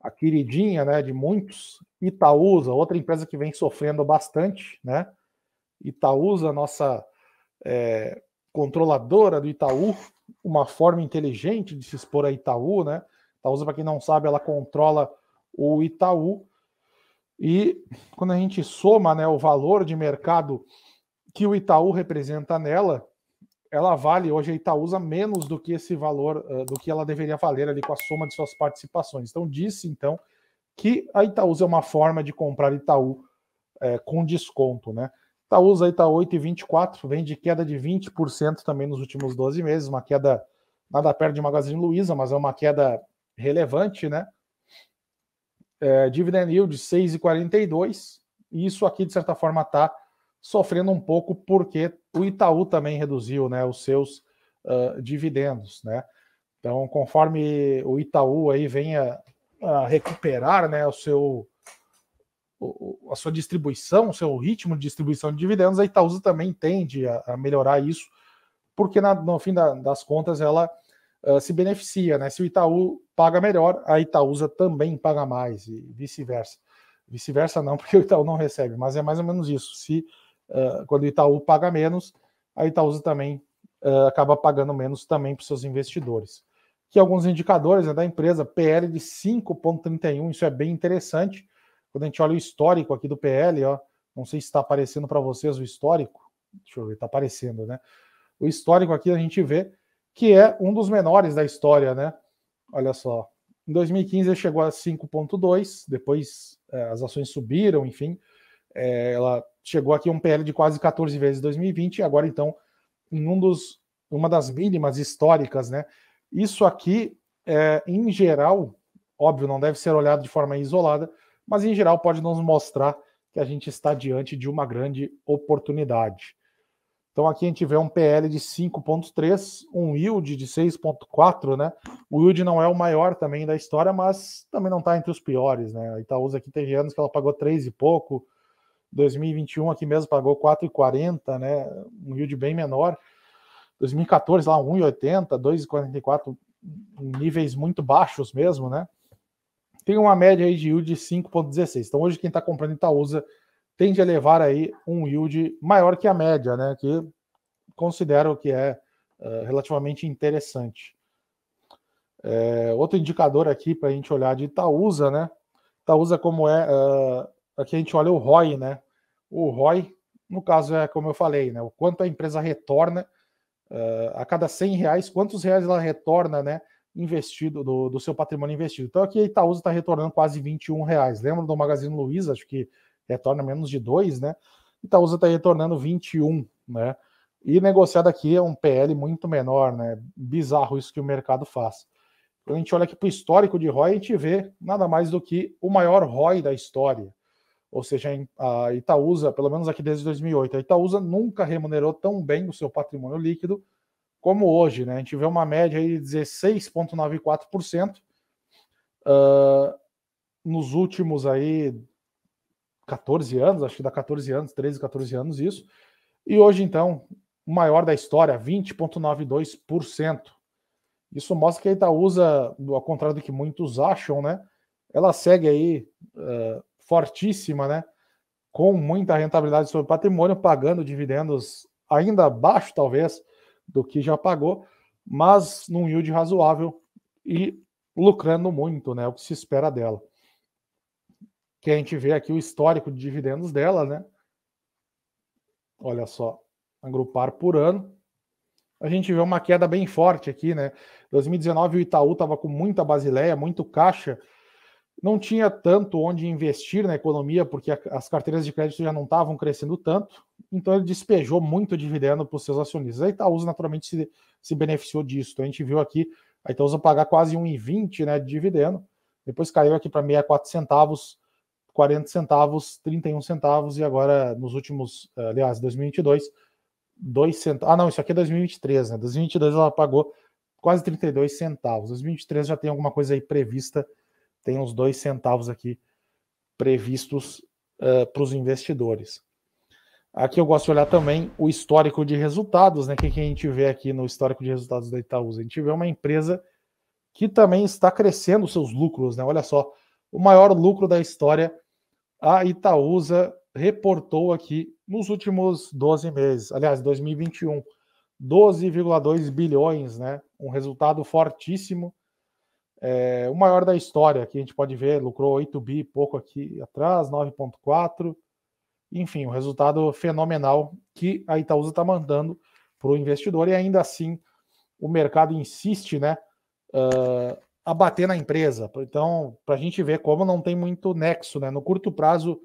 a queridinha né, de muitos, Itaúsa, outra empresa que vem sofrendo bastante, né? Itaúsa, nossa é, controladora do Itaú, uma forma inteligente de se expor a Itaú, né? Itaúsa, para quem não sabe, ela controla o Itaú. E quando a gente soma né, o valor de mercado que o Itaú representa nela, ela vale hoje a Itaúsa menos do que esse valor, uh, do que ela deveria valer ali com a soma de suas participações. Então, disse então que a Itaúsa é uma forma de comprar Itaú é, com desconto, né? Itaúsa está 8,24, vem de queda de 20% também nos últimos 12 meses, uma queda nada perto de Magazine Luiza, mas é uma queda relevante, né? É, dividend yield 6,42, e isso aqui de certa forma está sofrendo um pouco porque o Itaú também reduziu né, os seus uh, dividendos. Né? Então, conforme o Itaú aí venha a recuperar né, o seu, a sua distribuição, o seu ritmo de distribuição de dividendos, a Itaúsa também tende a, a melhorar isso, porque na, no fim da, das contas ela uh, se beneficia, né? Se o Itaú paga melhor, a Itaúsa também paga mais, e vice-versa. Vice-versa não, porque o Itaú não recebe, mas é mais ou menos isso. Se ah, quando o Itaú paga menos, a Itaúsa também uh, acaba pagando menos também para os seus investidores. Que alguns indicadores né, da empresa, PL de 5,31, isso é bem interessante. Quando a gente olha o histórico aqui do PL, ó, não sei se está aparecendo para vocês o histórico, deixa eu ver, está aparecendo, né? O histórico aqui a gente vê que é um dos menores da história, né? Olha só, em 2015 ele chegou a 5,2, depois é, as ações subiram, enfim, é, ela chegou aqui um PL de quase 14 vezes 2020 e agora então em um dos, uma das mínimas históricas, né? Isso aqui, é, em geral, óbvio, não deve ser olhado de forma isolada, mas em geral pode nos mostrar que a gente está diante de uma grande oportunidade. Então aqui a gente vê um PL de 5.3, um yield de 6.4, né? O yield não é o maior também da história, mas também não está entre os piores, né? A Itaúsa aqui teve anos que ela pagou 3 e pouco, 2021 aqui mesmo pagou 4,40, né? Um yield bem menor. 2014 lá 1,80, 2,44, níveis muito baixos mesmo, né? Tem uma média aí de yield de 5,16. Então hoje quem está comprando Itaúsa tende a levar aí um yield maior que a média, né? Que considero que é uh, relativamente interessante. É, outro indicador aqui para a gente olhar de Itaúsa, né? Itaúsa como é uh, Aqui é a gente olha o ROI, né? O ROI, no caso, é como eu falei, né? O quanto a empresa retorna uh, a cada 100 reais, quantos reais ela retorna, né? Investido do, do seu patrimônio investido. Então aqui a Itaúsa está retornando quase 21 reais. Lembra do Magazine Luiza? Acho que retorna menos de 2, né? Itaúsa está retornando 21, né? E negociado aqui é um PL muito menor, né? Bizarro isso que o mercado faz. Quando a gente olha aqui para o histórico de ROI, a gente vê nada mais do que o maior ROI da história ou seja, a Itaúsa, pelo menos aqui desde 2008, a Itaúsa nunca remunerou tão bem o seu patrimônio líquido como hoje, né? A gente vê uma média aí de 16,94% uh, ah, nos últimos aí 14 anos, acho que dá 14 anos, 13, 14 anos isso, e hoje então, o maior da história, 20,92%. Isso mostra que a Itaúsa, ao contrário do que muitos acham, né? Ela segue aí uh, fortíssima, né? Com muita rentabilidade sobre patrimônio, pagando dividendos ainda abaixo, talvez, do que já pagou, mas num yield razoável e lucrando muito, né? É o que se espera dela. Que a gente vê aqui o histórico de dividendos dela, né? Olha só, agrupar por ano. A gente vê uma queda bem forte aqui, né? 2019 o Itaú estava com muita basileia, muito caixa não tinha tanto onde investir na economia, porque as carteiras de crédito já não estavam crescendo tanto, então ele despejou muito dividendo para os seus acionistas. A Itaúsa, naturalmente, se, se beneficiou disso. Então, a gente viu aqui a Itaúsa pagar quase 1,20 né, de dividendo, depois caiu aqui para 64 centavos, 40 centavos, 31 centavos, e agora, nos últimos, eh, aliás, 2022, 2 centavos. Ah, não, isso aqui é 2023, né? 2022 ela pagou quase 32 centavos. 2023 já tem alguma coisa aí prevista tem uns dois centavos aqui previstos uh, eh, para os investidores. Aqui eu gosto de olhar também o histórico de resultados, né? O que, que a gente vê aqui no histórico de resultados da Itaúsa? A gente vê uma empresa que também está crescendo seus lucros, né? Olha só, o maior lucro da história, a Itaúsa reportou aqui nos últimos 12 meses, aliás, 2021, 12,2 bilhões, né? Um resultado fortíssimo é, o maior da história, que a gente pode ver, lucrou 8 bi pouco aqui atrás, 9,4. Enfim, um resultado fenomenal que a Itaúsa está mandando para o investidor e ainda assim o mercado insiste né, uh, a bater na empresa. Então, para a gente ver como não tem muito nexo, né? No curto prazo,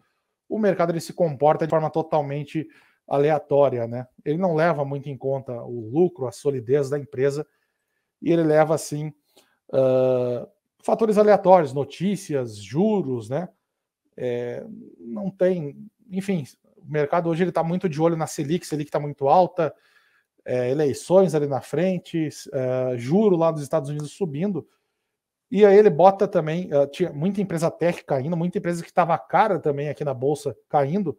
o mercado ele se comporta de forma totalmente aleatória, né? Ele não leva muito em conta o lucro, a solidez da empresa, e ele leva assim ah, fatores aleatórios, notícias, juros, né? É, não tem, enfim, o mercado hoje ele está muito de olho na Selic, Selic está muito alta, é, eleições ali na frente, é, juro lá dos Estados Unidos subindo. E aí ele bota também, ah, tinha muita empresa tech caindo, muita empresa que estava cara também aqui na bolsa caindo.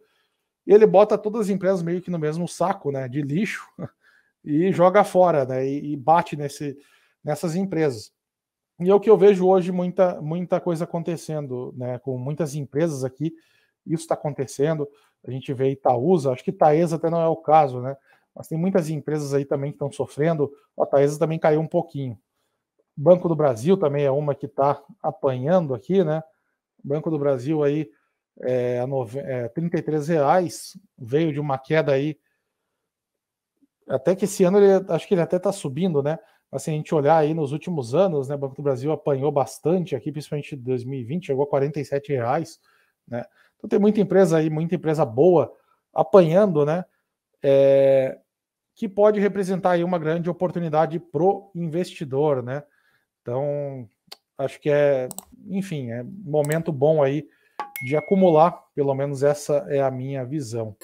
E ele bota todas as empresas meio que no mesmo saco, né, de lixo, e joga fora, né, e, e bate nesse, nessas empresas. E é o que eu vejo hoje muita, muita coisa acontecendo, né? Com muitas empresas aqui, isso está acontecendo. A gente vê Itaúsa, acho que Taesa até não é o caso, né? Mas tem muitas empresas aí também que estão sofrendo. A Taesa também caiu um pouquinho. Banco do Brasil também é uma que está apanhando aqui, né? Banco do Brasil aí é, a nove... é, 33 reais veio de uma queda aí até que esse ano ele acho que ele até está subindo, né? assim, a gente olhar aí nos últimos anos, né, o Banco do Brasil apanhou bastante aqui, principalmente em 2020, chegou a 47 reais, né? Então tem muita empresa aí, muita empresa boa apanhando, né? É, que pode representar aí uma grande oportunidade pro investidor, né? Então acho que é, enfim, é momento bom aí de acumular, pelo menos essa é a minha visão.